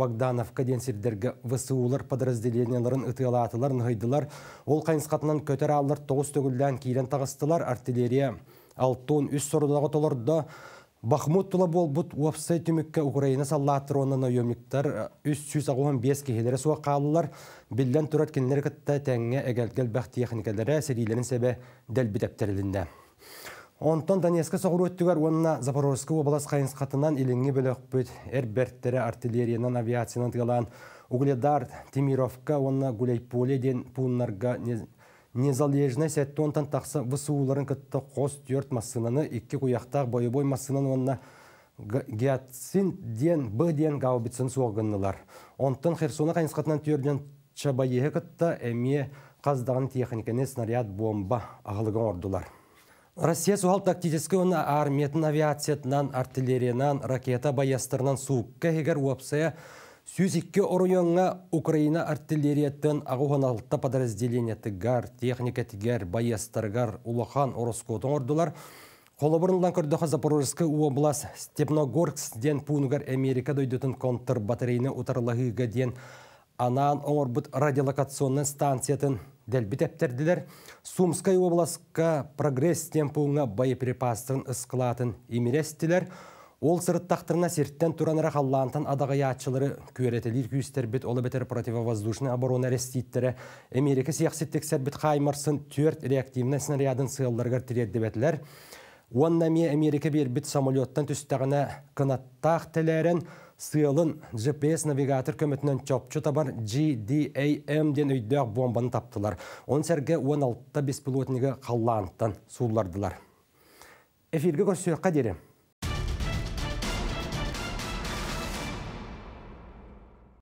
Богдановка ден сирдерге ВСУлар подразделенияларын ытылатылар нығайдылар. Ол қайнысқатынан көтер алылар тоғыз төгілден кейлен тағыстылар артиллерия. Алтуын үс сұрыдағы толарда Бахмут тула бол бұт уапсай түмікке Украина саллатыр онына өміктер үс сүз бес кехелері суа қалылар. Білден тұрат кенлер тәңе әгәлгел бәқті техникалары сәрилерін сәбе дәл Онтон Донецка соғыр өттігер, онына Запорожскі облас қайынсқатынан еліңі бөлік бүт, әрберттері артиллерияның авиацияның тұғылан Угледар, Тимировка, онына Гулейполе ден пуннарға незалежіне сәтті онтан тақсы высууларын күтті қос түрт массынаны, екі құяқтақ бойы-бой масынан онына Геатсин ден Б ден ғаубитсін соғынылар. Онтон Херсона қайынсқатынан түрден Чабайығы күтті әме қаздағын техникіне снаряд бомба ағылығын ордылар. Россия суал авиации армиятын авиациятынан, артиллериянан, ракета баястырынан суыққа егер уапсая Сюзикке оруянға Украина артиллерияттан ағуғаналта подразделениятыгар, техникатыгар, баястаргар, улахан ороскотын ордылар. Холобырынлан көрдіға Запорожская облас Степногоркс ден Пунгар Америка дойдытын контр батарейна утарлағыға ден анан оңор бұт радиолокационный станциятын дәлбітептерділер Сумскай обласқа прогресс темпуыңа боеприпастығын ысқылатын имерестілер. Ол сұрыттақтырына серттен тұранырақ адағы ячылыры көретелер күйістер біт олы бетер противовоздушны оборона реститтері Америка сияқсеттік сәрбіт қаймырсын түрт реактивнесін рядын сығылдырғыр тіреді бәтілер. Уоннами Америка бербіт самолеттан түстігіні қынаттақ тілерін сыйлын GPS навигатор көмітінен чопчу табар GDAM ден өйдіғ бомбаны таптылар. Он сәрге 16-та беспилотнигі қалланыттан сулардылар. Эфирге көрсе қадері?